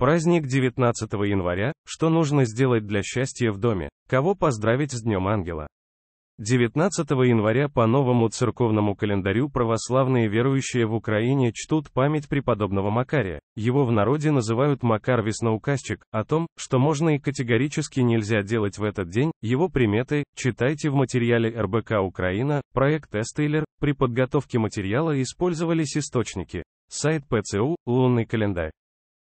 Праздник 19 января, что нужно сделать для счастья в доме, кого поздравить с Днем Ангела. 19 января по новому церковному календарю православные верующие в Украине чтут память преподобного Макария, его в народе называют Макар Весноуказчик, о том, что можно и категорически нельзя делать в этот день, его приметы, читайте в материале РБК Украина, проект Эстейлер, при подготовке материала использовались источники, сайт ПЦУ, лунный календарь.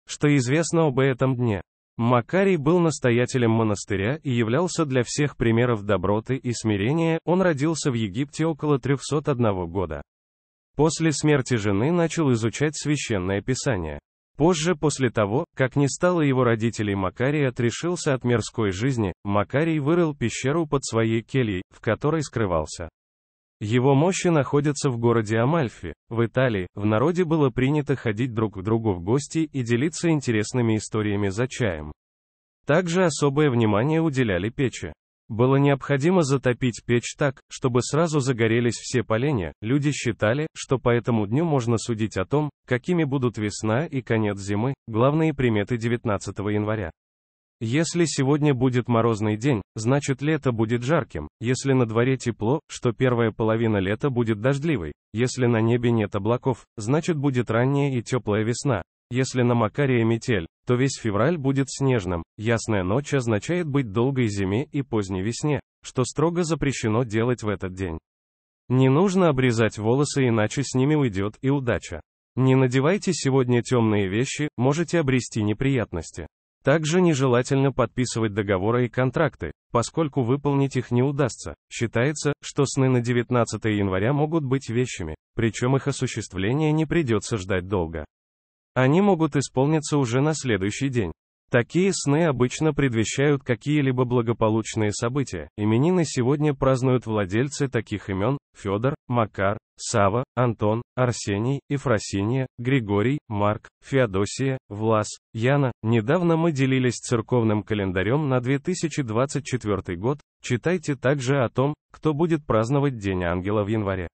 Что известно об этом дне? Макарий был настоятелем монастыря и являлся для всех примеров доброты и смирения, он родился в Египте около 301 года. После смерти жены начал изучать священное писание. Позже, после того, как не стало его родителей Макарий отрешился от мирской жизни, Макарий вырыл пещеру под своей кельей, в которой скрывался. Его мощи находятся в городе Амальфи. В Италии, в народе было принято ходить друг к другу в гости и делиться интересными историями за чаем. Также особое внимание уделяли печи. Было необходимо затопить печь так, чтобы сразу загорелись все поленья, люди считали, что по этому дню можно судить о том, какими будут весна и конец зимы, главные приметы 19 января. Если сегодня будет морозный день, значит лето будет жарким, если на дворе тепло, что первая половина лета будет дождливой, если на небе нет облаков, значит будет ранняя и теплая весна, если на Макаре метель, то весь февраль будет снежным, ясная ночь означает быть долгой зиме и поздней весне, что строго запрещено делать в этот день. Не нужно обрезать волосы, иначе с ними уйдет и удача. Не надевайте сегодня темные вещи, можете обрести неприятности. Также нежелательно подписывать договоры и контракты, поскольку выполнить их не удастся. Считается, что сны на 19 января могут быть вещами, причем их осуществление не придется ждать долго. Они могут исполниться уже на следующий день. Такие сны обычно предвещают какие-либо благополучные события. Именины сегодня празднуют владельцы таких имен – Федор, Макар, Сава, Антон, Арсений, Ефросиния, Григорий, Марк, Феодосия, Влас, Яна. Недавно мы делились церковным календарем на 2024 год. Читайте также о том, кто будет праздновать День Ангела в январе.